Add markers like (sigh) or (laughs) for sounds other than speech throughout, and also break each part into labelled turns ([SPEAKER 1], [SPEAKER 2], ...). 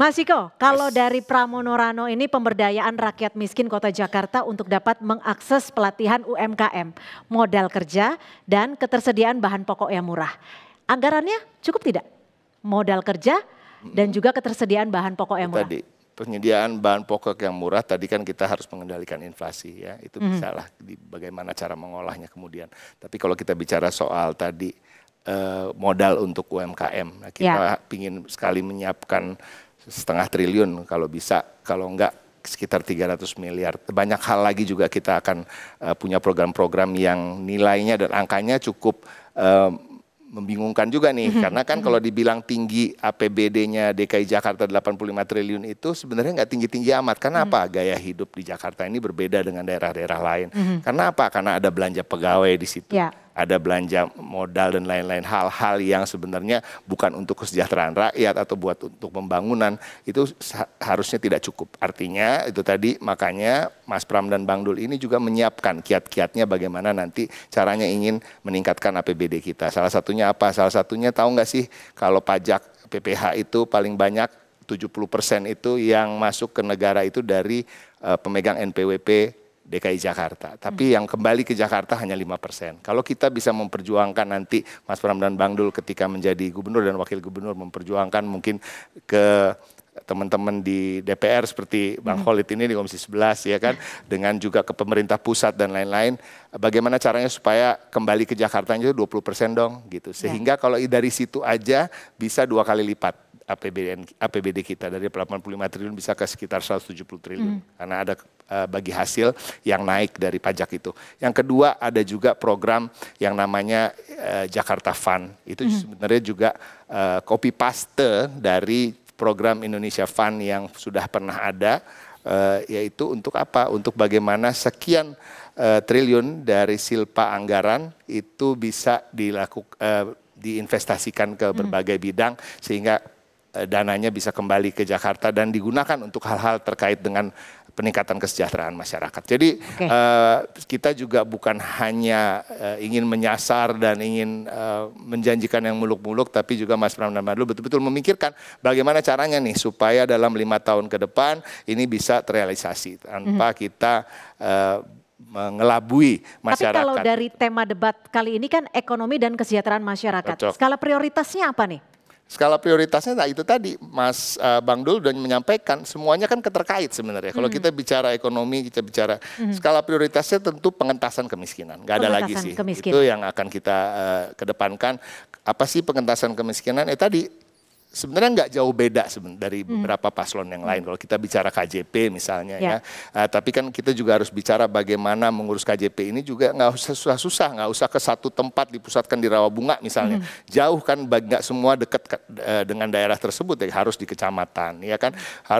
[SPEAKER 1] Mas Iko, kalau yes. dari Pramono Rano ini pemberdayaan rakyat miskin Kota Jakarta untuk dapat mengakses pelatihan UMKM, modal kerja dan ketersediaan bahan pokok yang murah. Anggarannya cukup tidak? Modal kerja dan juga ketersediaan bahan pokok yang murah. Tadi penyediaan bahan pokok yang murah tadi kan kita harus mengendalikan inflasi ya itu hmm. bisalah di bagaimana cara mengolahnya kemudian tapi kalau kita bicara soal tadi eh, modal untuk UMKM nah, kita ya. ingin sekali menyiapkan setengah triliun kalau bisa, kalau enggak sekitar 300 miliar. Banyak hal lagi juga kita akan uh, punya program-program yang nilainya dan angkanya cukup uh, membingungkan juga nih mhm. karena kan mhm. kalau dibilang tinggi APBD-nya DKI Jakarta 85 triliun itu sebenarnya nggak tinggi-tinggi amat karena mhm. apa gaya hidup di Jakarta ini berbeda dengan daerah-daerah lain karena apa karena ada belanja pegawai di situ yeah ada belanja modal dan lain-lain hal-hal yang sebenarnya bukan untuk kesejahteraan rakyat atau buat untuk pembangunan itu harusnya tidak cukup. Artinya itu tadi makanya Mas Pram dan Bang Dul ini juga menyiapkan kiat-kiatnya bagaimana nanti caranya ingin meningkatkan APBD kita. Salah satunya apa? Salah satunya tahu nggak sih kalau pajak PPH itu paling banyak 70% itu yang masuk ke negara itu dari eh, pemegang NPWP DKI Jakarta. Tapi hmm. yang kembali ke Jakarta hanya lima persen. Kalau kita bisa memperjuangkan nanti Mas Pram dan Bang Dul ketika menjadi gubernur dan wakil gubernur memperjuangkan mungkin ke teman-teman di DPR seperti Bang hmm. Khalid ini di Komisi 11 ya kan hmm. dengan juga ke pemerintah pusat dan lain-lain bagaimana caranya supaya kembali ke Jakarta itu 20% dong gitu ya. sehingga kalau dari situ aja bisa dua kali lipat APBN APBD kita dari 85 triliun bisa ke sekitar 170 triliun hmm. karena ada Eh, bagi hasil yang naik dari pajak itu. Yang kedua ada juga program yang namanya eh, Jakarta Fund. Itu mm -hmm. sebenarnya juga eh, copy paste dari program Indonesia Fund yang sudah pernah ada yaitu untuk apa? Untuk bagaimana sekian triliun dari silpa anggaran itu bisa dilakukan diinvestasikan ke hmm. berbagai bidang sehingga dananya bisa kembali ke Jakarta dan digunakan untuk hal-hal terkait dengan peningkatan kesejahteraan masyarakat. Jadi okay. uh, eh, kita juga bukan hanya uh, ingin menyasar dan ingin uh, menjanjikan yang muluk-muluk, tapi juga Mas Pram dan Madlu betul-betul memikirkan bagaimana caranya nih supaya dalam lima tahun ke depan ini bisa terrealisasi tanpa mm -hmm. kita uh, mengelabui masyarakat. Tapi kalau dari tema debat kali ini kan ekonomi dan kesejahteraan masyarakat. Cocok. Skala prioritasnya apa nih? skala prioritasnya nah itu tadi Mas uh, Bang Dul sudah menyampaikan semuanya kan keterkait sebenarnya. Kalau mm. kita bicara ekonomi, kita bicara mm. skala prioritasnya tentu pengentasan kemiskinan. nggak ada lagi sih. Kemiskinan. Itu yang akan kita uh, kedepankan. Apa sih pengentasan kemiskinan? Eh tadi sebenarnya nggak jauh beda dari hmm. beberapa paslon yang lain. Kalau kita bicara KJP misalnya ya, ya. Uh, tapi kan kita juga harus bicara bagaimana mengurus KJP ini juga nggak usah susah-susah, nggak usah ke satu tempat dipusatkan di rawa bunga misalnya. Hmm. Jauh kan nggak semua dekat uh, eh, dengan daerah tersebut, ya, harus di kecamatan, ya kan.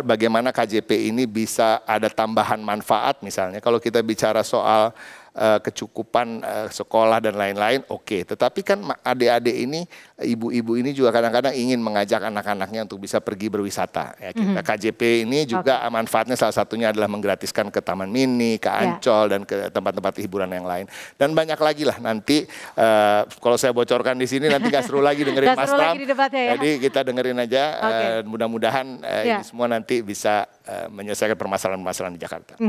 [SPEAKER 1] Bagaimana KJP ini bisa ada tambahan manfaat misalnya. Kalau kita bicara soal Eh, kecukupan eh, sekolah dan lain-lain, oke. Okay. Tetapi kan adik-adik ini, ibu-ibu ini juga kadang-kadang ingin mengajak anak-anaknya untuk bisa pergi berwisata. Ya, kita mm -hmm. KJP ini juga okay. manfaatnya salah satunya adalah menggratiskan ke Taman Mini, ke ya. Ancol yeah. dan ke tempat-tempat hiburan yang lain. Dan banyak lagi lah nanti uh, kalau saya bocorkan di sini nanti gak (laughs) seru lagi dengerin Mas Tam. Ya. Jadi kita dengerin aja. Okay. Uh, Mudah-mudahan uh, yeah. ini ya. semua nanti bisa uh, menyelesaikan permasalahan-permasalahan di Jakarta. Mm -hmm.